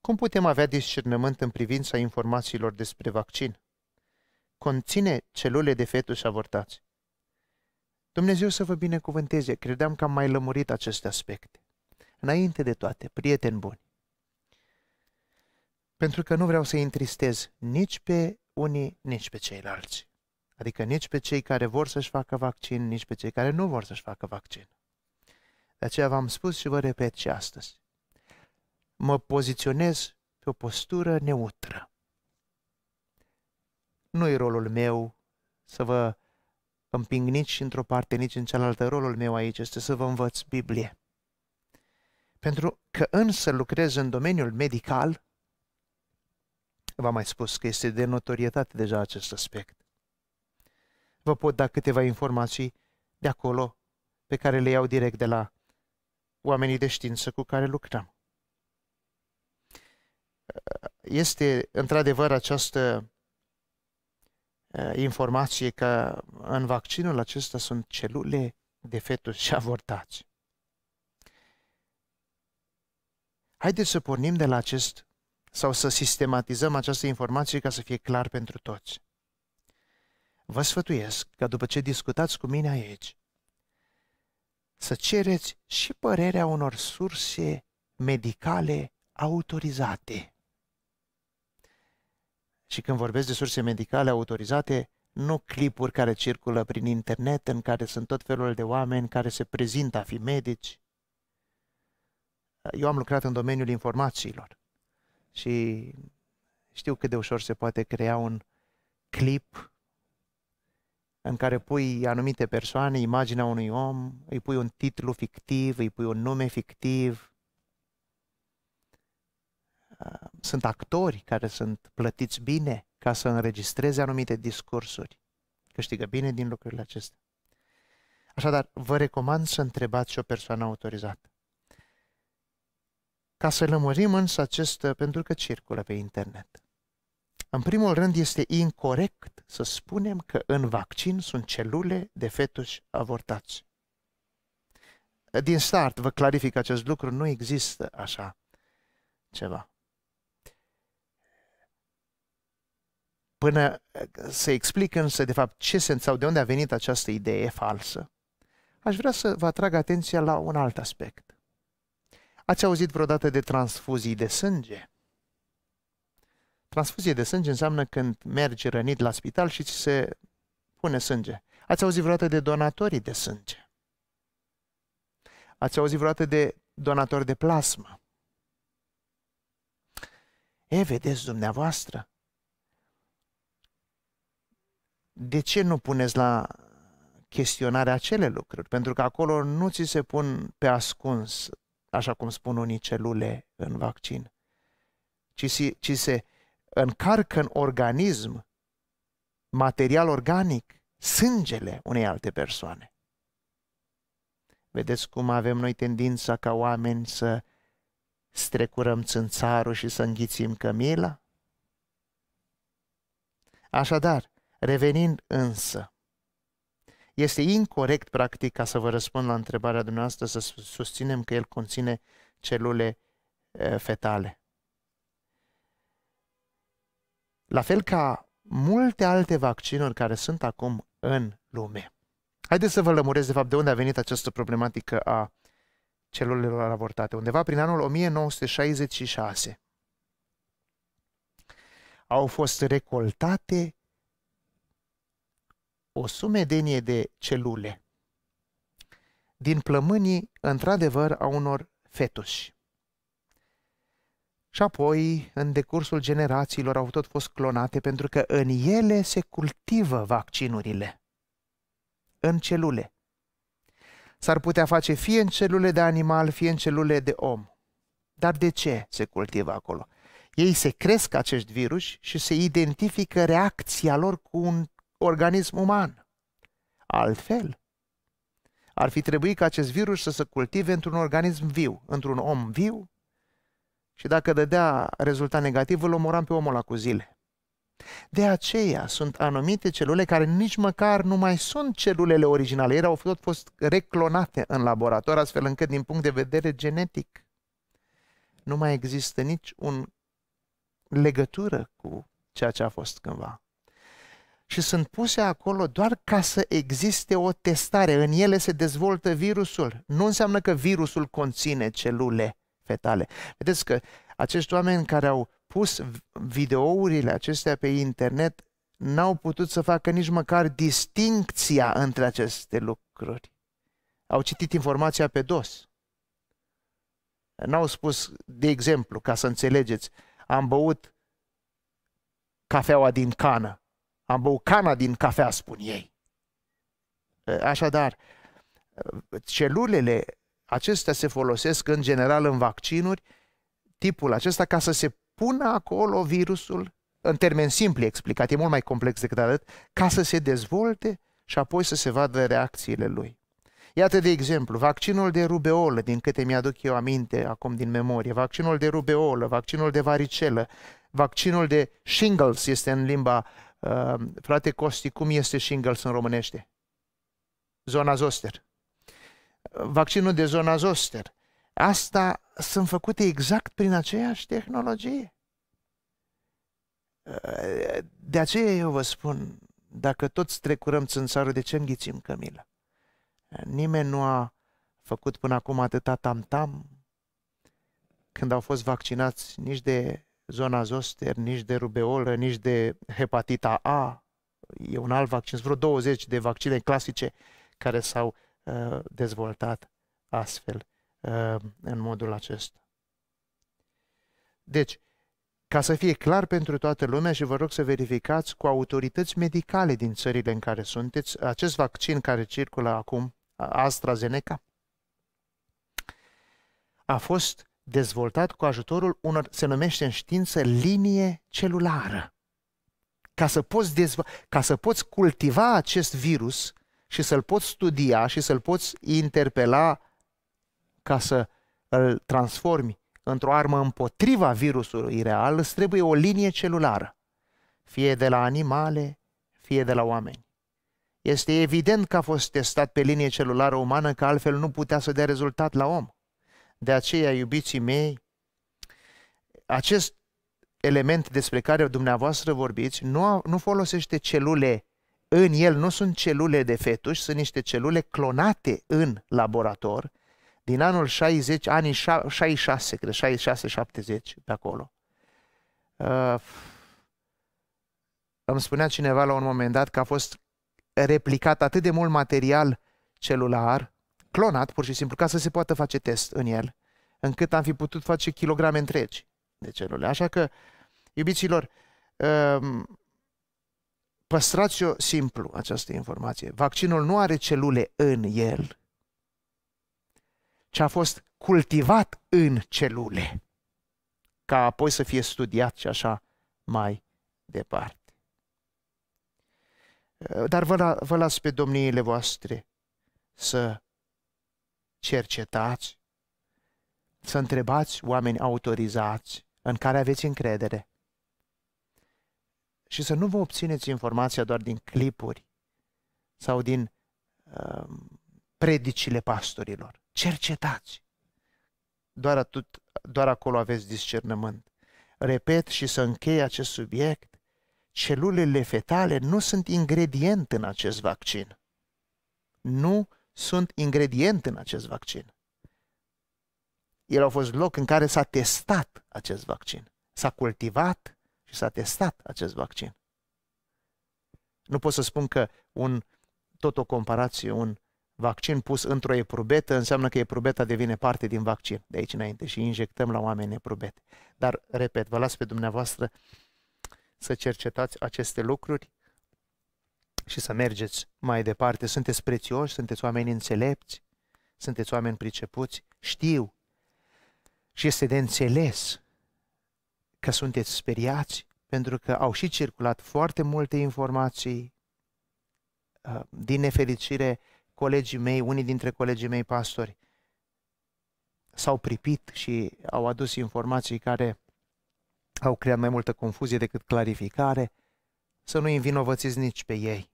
Cum putem avea discernământ în privința informațiilor despre vaccin? Conține celule de fetuși avortați. Dumnezeu să vă binecuvânteze, credeam că am mai lămurit aceste aspecte. Înainte de toate, prieteni buni, pentru că nu vreau să-i întristez nici pe unii, nici pe ceilalți. Adică nici pe cei care vor să-și facă vaccin, nici pe cei care nu vor să-și facă vaccin. De aceea v-am spus și vă repet și astăzi mă poziționez pe o postură neutră. nu e rolul meu să vă împing nici într-o parte, nici în cealaltă. Rolul meu aici este să vă învăț Biblie. Pentru că însă lucrez în domeniul medical, v-am mai spus că este de notorietate deja acest aspect. Vă pot da câteva informații de acolo pe care le iau direct de la oamenii de știință cu care lucrăm este într-adevăr această eh, informație că în vaccinul acesta sunt celule de fetus și avortați. Haideți să pornim de la acest sau să sistematizăm această informație ca să fie clar pentru toți. Vă sfătuiesc că după ce discutați cu mine aici, să cereți și părerea unor surse medicale autorizate și când vorbesc de surse medicale autorizate, nu clipuri care circulă prin internet în care sunt tot felul de oameni care se prezintă a fi medici. Eu am lucrat în domeniul informațiilor și știu cât de ușor se poate crea un clip în care pui anumite persoane, imaginea unui om, îi pui un titlu fictiv, îi pui un nume fictiv, sunt actori care sunt plătiți bine ca să înregistreze anumite discursuri. Câștigă bine din lucrurile acestea. Așadar, vă recomand să întrebați și o persoană autorizată. Ca să lămurim însă acest, pentru că circulă pe internet. În primul rând, este incorrect să spunem că în vaccin sunt celule de fetuși avortați. Din start, vă clarific acest lucru, nu există așa ceva. până uh, să explic însă, de fapt, ce se sau de unde a venit această idee falsă, aș vrea să vă atrag atenția la un alt aspect. Ați auzit vreodată de transfuzii de sânge? Transfuzie de sânge înseamnă când mergi rănit la spital și ți se pune sânge. Ați auzit vreodată de donatorii de sânge? Ați auzit vreodată de donatori de plasmă? E, vedeți dumneavoastră, de ce nu puneți la chestionare acele lucruri? Pentru că acolo nu ți se pun pe ascuns, așa cum spun unii celule în vaccin, ci se, ci se încarcă în organism material organic, sângele unei alte persoane. Vedeți cum avem noi tendința ca oameni să strecurăm țânțarul și să înghițim cămila? Așadar, Revenind însă, este incorrect, practic, ca să vă răspund la întrebarea dumneavoastră, să susținem că el conține celule fetale. La fel ca multe alte vaccinuri care sunt acum în lume. Haideți să vă lămuresc, de fapt, de unde a venit această problematică a celulelor avortate. Undeva prin anul 1966 au fost recoltate o sumedenie de celule din plămânii, într-adevăr, a unor fetuși. Și apoi, în decursul generațiilor, au tot fost clonate pentru că în ele se cultivă vaccinurile. În celule. S-ar putea face fie în celule de animal, fie în celule de om. Dar de ce se cultivă acolo? Ei se cresc acești virus și se identifică reacția lor cu un organism uman. Altfel, ar fi trebuit ca acest virus să se cultive într-un organism viu, într-un om viu, și dacă dădea rezultat negativ, îl omoram pe omul la cu zile. De aceea sunt anumite celule care nici măcar nu mai sunt celulele originale. Ele au tot fost reclonate în laborator, astfel încât, din punct de vedere genetic, nu mai există nici un legătură cu ceea ce a fost cândva și sunt puse acolo doar ca să existe o testare. În ele se dezvoltă virusul. Nu înseamnă că virusul conține celule fetale. Vedeți că acești oameni care au pus videourile acestea pe internet n-au putut să facă nici măcar distincția între aceste lucruri. Au citit informația pe dos. N-au spus, de exemplu, ca să înțelegeți, am băut cafeaua din cană am băut cana din cafea, spun ei. Așadar, celulele acestea se folosesc în general în vaccinuri, tipul acesta, ca să se pună acolo virusul, în termeni simpli explicat, e mult mai complex decât atât, ca să se dezvolte și apoi să se vadă reacțiile lui. Iată, de exemplu, vaccinul de rubeolă, din câte mi-aduc eu aminte acum din memorie, vaccinul de rubeolă, vaccinul de varicelă, vaccinul de shingles este în limba uh, Uh, frate Costi, cum este shingles în românește? Zona zoster. Vaccinul de zona zoster. Asta sunt făcute exact prin aceeași tehnologie. de aceea eu vă spun, dacă toți trecurăm țânțarul, de ce înghițim cămilă? Nimeni nu a făcut până acum atâta tam-tam când au fost vaccinați nici de zona zoster, nici de rubeolă, nici de hepatita A. E un alt vaccin. Sunt vreo 20 de vaccine clasice care s-au uh, dezvoltat astfel uh, în modul acesta. Deci, ca să fie clar pentru toată lumea și vă rog să verificați cu autorități medicale din țările în care sunteți acest vaccin care circulă acum, AstraZeneca, a fost dezvoltat cu ajutorul unor, se numește în știință, linie celulară. Ca să poți, dezvo- ca să poți cultiva acest virus și să-l poți studia și să-l poți interpela ca să îl transformi într-o armă împotriva virusului real, îți trebuie o linie celulară, fie de la animale, fie de la oameni. Este evident că a fost testat pe linie celulară umană, că altfel nu putea să dea rezultat la om. De aceea, iubiții mei, acest element despre care dumneavoastră vorbiți nu, nu folosește celule în el, nu sunt celule de fetuș, sunt niște celule clonate în laborator din anul 60, anii 66, cred, 66-70, pe acolo. Uh, îmi spunea cineva la un moment dat că a fost replicat atât de mult material celular clonat pur și simplu ca să se poată face test în el, încât am fi putut face kilograme întregi de celule. Așa că, iubiților, um, păstrați-o simplu această informație. Vaccinul nu are celule în el, ci a fost cultivat în celule, ca apoi să fie studiat și așa mai departe. Uh, dar vă, la, vă las pe domniile voastre să cercetați, să întrebați oameni autorizați în care aveți încredere și să nu vă obțineți informația doar din clipuri sau din uh, predicile pastorilor. Cercetați! Doar, atât, doar acolo aveți discernământ. Repet și să închei acest subiect, celulele fetale nu sunt ingredient în acest vaccin. Nu sunt ingredient în acest vaccin. El a fost loc în care s-a testat acest vaccin. S-a cultivat și s-a testat acest vaccin. Nu pot să spun că un, tot o comparație, un vaccin pus într-o eprubetă înseamnă că eprubeta devine parte din vaccin de aici înainte și injectăm la oameni eprubete. Dar, repet, vă las pe dumneavoastră să cercetați aceste lucruri și să mergeți mai departe. Sunteți prețioși, sunteți oameni înțelepți, sunteți oameni pricepuți, știu. Și este de înțeles că sunteți speriați, pentru că au și circulat foarte multe informații. Uh, din nefericire, colegii mei, unii dintre colegii mei pastori, s-au pripit și au adus informații care au creat mai multă confuzie decât clarificare, să nu-i învinovățiți nici pe ei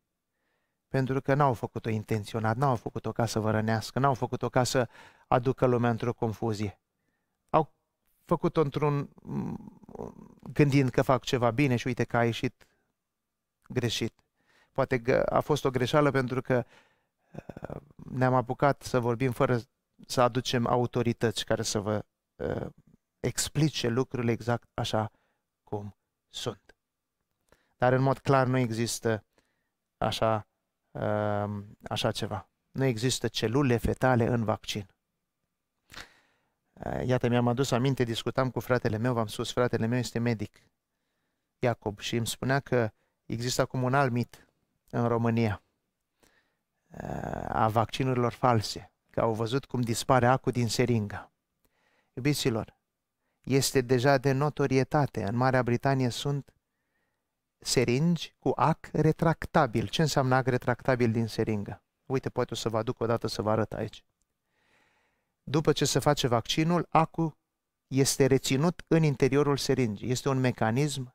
pentru că n-au făcut-o intenționat, n-au făcut-o ca să vă rănească, n-au făcut-o ca să aducă lumea într-o confuzie. Au făcut-o într-un mm, gândind că fac ceva bine și uite că a ieșit greșit. Poate că a fost o greșeală pentru că uh, ne-am apucat să vorbim fără să aducem autorități care să vă uh, explice lucrurile exact așa cum sunt. Dar în mod clar nu există așa Ehm, așa ceva. Nu există celule fetale în vaccin. Eh, iată, mi-am adus aminte, discutam cu fratele meu, v-am spus, fratele meu este medic, Iacob, și îmi spunea că există acum un alt mit în România eh, a vaccinurilor false, că au văzut cum dispare acul din seringa. Iubiților, este deja de notorietate. În Marea Britanie sunt seringi cu ac retractabil. Ce înseamnă ac retractabil din seringă? Uite, poate o să vă aduc o dată să vă arăt aici. După ce se face vaccinul, acul este reținut în interiorul seringii. Este un mecanism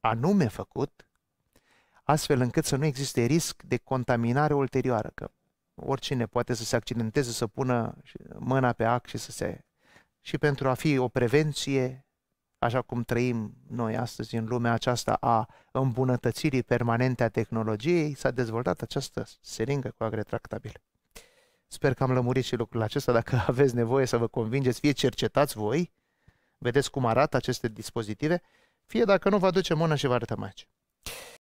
anume făcut, astfel încât să nu existe risc de contaminare ulterioară, că oricine poate să se accidenteze, să pună mâna pe ac și să se... Și pentru a fi o prevenție așa cum trăim noi astăzi în lumea aceasta a îmbunătățirii permanente a tehnologiei, s-a dezvoltat această seringă cu agre tractabil. Sper că am lămurit și lucrul acesta. Dacă aveți nevoie să vă convingeți, fie cercetați voi, vedeți cum arată aceste dispozitive, fie dacă nu, vă aduce mână și vă arătăm aici.